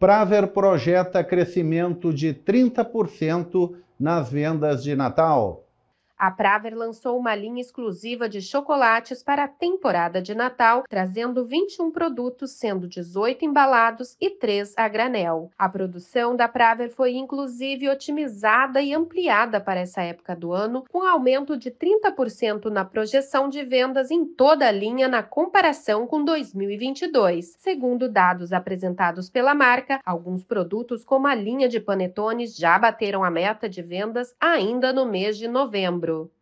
Praver projeta crescimento de 30% nas vendas de Natal. A Praver lançou uma linha exclusiva de chocolates para a temporada de Natal, trazendo 21 produtos, sendo 18 embalados e 3 a granel. A produção da Praver foi inclusive otimizada e ampliada para essa época do ano, com aumento de 30% na projeção de vendas em toda a linha na comparação com 2022. Segundo dados apresentados pela marca, alguns produtos como a linha de panetones já bateram a meta de vendas ainda no mês de novembro. Ouro.